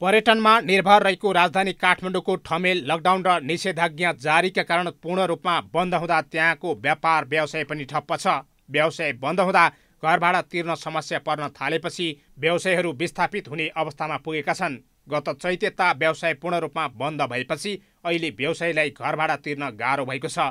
पर्यटनमा निर्भर रहेको राजधानी काठमाडौँको ठमेल लकडाउन र निषेधाज्ञा जारीका कारण पूर्ण रूपमा बन्द हुँदा त्यहाँको व्यापार व्यवसाय पनि ठप्प छ व्यवसाय बन्द हुँदा घर भाडा तिर्न समस्या पर्न थालेपछि व्यवसायहरू विस्थापित हुने अवस्थामा पुगेका छन् गत चैत्यता व्यवसाय पूर्ण रूपमा बन्द भएपछि अहिले व्यवसायलाई घर भाडा तिर्न गाह्रो भएको छ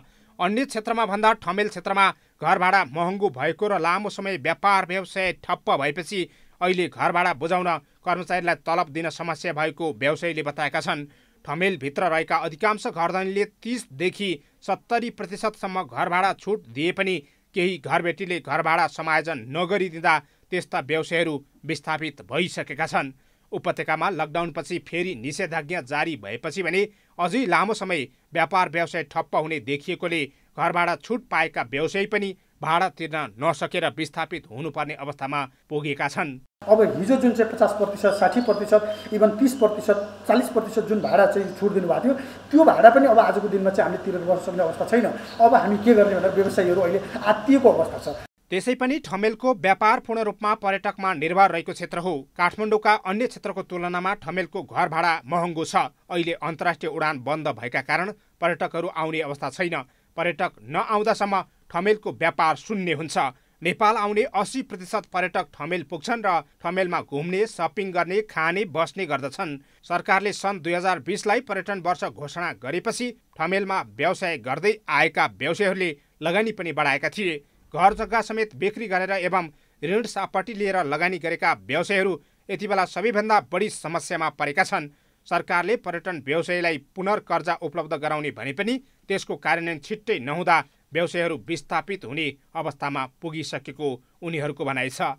अन्य क्षेत्रमा भन्दा ठमेल क्षेत्रमा घर भाडा महँगो भएको र लामो समय व्यापार व्यवसाय ठप्प भएपछि अहिले घर भाडा बुझाउन कर्मचारीलाई तलब दिन समस्या भएको व्यवसायीले बताएका छन् ठमेलभित्र रहेका अधिकांश घरधनीले तिसदेखि सत्तरी प्रतिशतसम्म घर भाडा छुट दिए पनि केही घरबेटीले घर भाडा समायोजन नगरिदिँदा त्यस्ता व्यवसायहरू विस्थापित भइसकेका छन् उपत्यकामा लकडाउनपछि फेरि निषेधाज्ञा जारी भएपछि भने अझै लामो समय व्यापार व्यवसाय ठप्प हुने देखिएकोले घर भाडा छुट पाएका व्यवसायी पनि भाडा तिर्न नसकेर विस्थापित हुनुपर्ने अवस्थामा पुगेका छन् अब हिजो जुन चाहिँ पचास प्रतिशत साठी प्रतिशत इभन तिस प्रतिशत चालिस प्रतिशत जुन भाडा चाहिँ छुट दिनुभएको थियो त्यो भाडा पनि अब आजको दिनमा चाहिँ हामीले तिरेर गर्न सक्ने अवस्था छैन अब हामी के गर्ने भनेर व्यवसायीहरू अहिले आत्तिएको अवस्था छ त्यसै पनि ठमेलको व्यापार पूर्ण रूपमा पर्यटकमा निर्भर रहेको क्षेत्र हो काठमाडौँका अन्य क्षेत्रको तुलनामा ठमेलको घर भाडा महँगो छ अहिले अन्तर्राष्ट्रिय उडान बन्द भएका कारण पर्यटकहरू आउने अवस्था छैन पर्यटक नआउँदासम्म ठमेलको व्यापार शून्य हुन्छ नेपाल आउने अस्सी प्रतिशत पर्यटक ठमेल पुग्छन् र ठमेलमा घुम्ने सपिङ गर्ने खाने बस्ने गर्दछन् सरकारले सन् दुई हजार बिसलाई पर्यटन वर्ष घोषणा गरेपछि ठमेलमा व्यवसाय गर्दै आएका व्यवसायहरूले लगानी पनि बढाएका थिए घर जग्गा समेत बिक्री गरेर एवं ऋण सापट्टि लिएर लगानी गरेका व्यवसायहरू यति बेला सबैभन्दा बढी समस्यामा परेका छन् सरकारले पर्यटन व्यवसायलाई पुनर्कर्जा उपलब्ध गराउने भने पनि त्यसको कार्यान्वयन छिट्टै नहुँदा व्यवसायहरू विस्थापित हुने अवस्थामा पुगिसकेको उनीहरूको भनाइ छ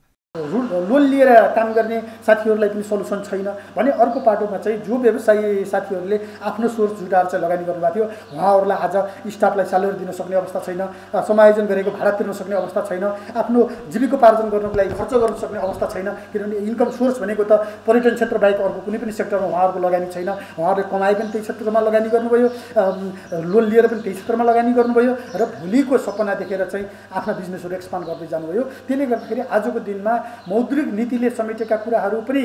लोन लिएर काम गर्ने साथीहरूलाई पनि सल्युसन छैन भने अर्को पाटोमा चाहिँ जो व्यवसायी साथीहरूले आफ्नो सोर्स जुटाएर चाहिँ लगानी गर्नुभएको थियो उहाँहरूलाई आज स्टाफलाई स्यालेरी दिन सक्ने अवस्था छैन समायोजन गरेको भाडा तिर्न सक्ने अवस्था छैन आफ्नो जीविकोपार्जन गर्नको लागि खर्च गर्न सक्ने अवस्था छैन किनभने इन्कम सोर्स भनेको त पर्यटन क्षेत्र बाहेक अर्को कुनै पनि सेक्टरमा उहाँहरूको लगानी छैन उहाँहरूले कमाए पनि त्यही क्षेत्रमा लगानी गर्नुभयो लोन लिएर पनि त्यही क्षेत्रमा लगानी गर्नुभयो र भोलिको सपना देखेर चाहिँ आफ्ना बिजनेसहरू एक्सपान्ड गर्दै जानुभयो त्यसले गर्दाखेरि आजको दिनमा मौद्रिक नीतिले समेटेका कुराहरू पनि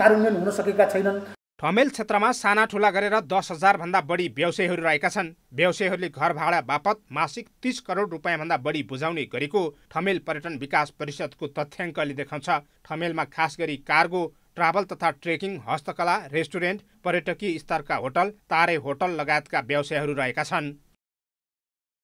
कार्यान्वयन हुन सकेका छैनन् ठमेल क्षेत्रमा साना ठुला गरेर दस हजारभन्दा बढी व्यवसायीहरू रहेका छन् व्यवसायीहरूले घर भाडा बापत मासिक तिस करोड रुपियाँभन्दा बढी बुझाउने गरेको ठमेल पर्यटन विकास परिषदको तथ्याङ्कले देखाउँछ ठमेलमा खास गरी कार्गो ट्राभल तथा ट्रेकिङ हस्तकला रेस्टुरेन्ट पर्यटकीय स्तरका होटल तारे होटल लगायतका व्यवसायहरू रहेका छन्